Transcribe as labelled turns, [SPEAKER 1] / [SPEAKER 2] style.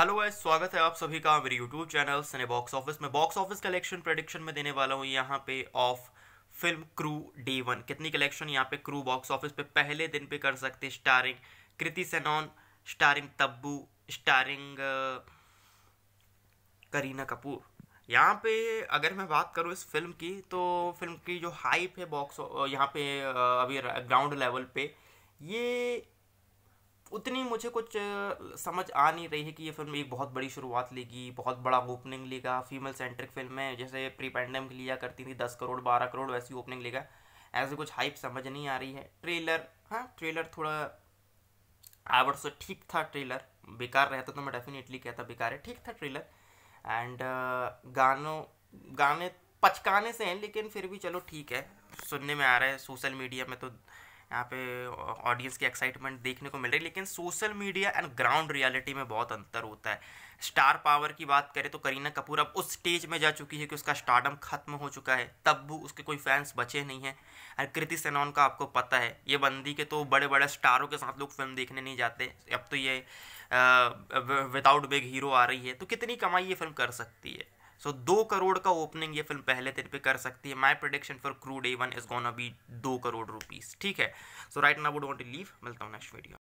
[SPEAKER 1] hello guys स्वागत है आप सभी का मेरे YouTube channel cine box office में बॉक्स ऑफिस कलेक्शन प्रेडिक्शन में देने वाला हूँ यहाँ पे of film Crew day one कितनी कलेक्शन यहाँ पे क्रू बॉक्स ऑफिस पे पहले दिन पे कर सकते starring Kriti Sanon starring Tabu starring Kareena Kapoor यहाँ पे अगर मैं बात करूँ इस फिल्म की तो फिल्म की जो हाइप है बॉक्स यहाँ पे अभी ग्राउंड लेवल पे ये उतनी मुझे कुछ समझ आ नहीं रही है कि ये फिल्म एक बहुत बड़ी शुरुआत लेगी बहुत बड़ा ओपनिंग लेगा फीमेल सेंट्रिक फिल्म है जैसे प्री पैंडमिक लिया करती थी दस करोड़ बारह करोड़ वैसी ओपनिंग लेगा ऐसे कुछ हाइप समझ नहीं आ रही है ट्रेलर हाँ ट्रेलर थोड़ा आवर से ठीक था ट्रेलर बेकार रहता तो मैं डेफिनेटली कहता बेकार है ठीक था ट्रेलर एंड uh, गानों गाने पचकाने से हैं लेकिन फिर भी चलो ठीक है सुनने में आ रहा है सोशल मीडिया में तो यहाँ पे ऑडियंस की एक्साइटमेंट देखने को मिल रही है लेकिन social media and ground reality में बहुत अंतर होता है स्टार पावर की बात करें तो करीना कपूर अब उस स्टेज में जा चुकी है कि उसका स्टार्डम खत्म हो चुका है तब भी उसके कोई फैंस बचे नहीं हैं और कृति सेनॉन का आपको पता है ये बंदी के तो बड़े बड़े स्टारों के साथ लोग फिल्म देखने नहीं जाते अब तो ये विदाउट बिग हीरो आ रही है तो कितनी कमाई ये फिल्म कर सकती है सो so, दो करोड़ का ओपनिंग ये फिल्म पहले दिन पे कर सकती है my prediction for Crew day one is gonna be दो करोड़ रुपीज़ ठीक है सो राइट ना वुड वांट टू लीव मिलता हूँ नेक्स्ट वीडियो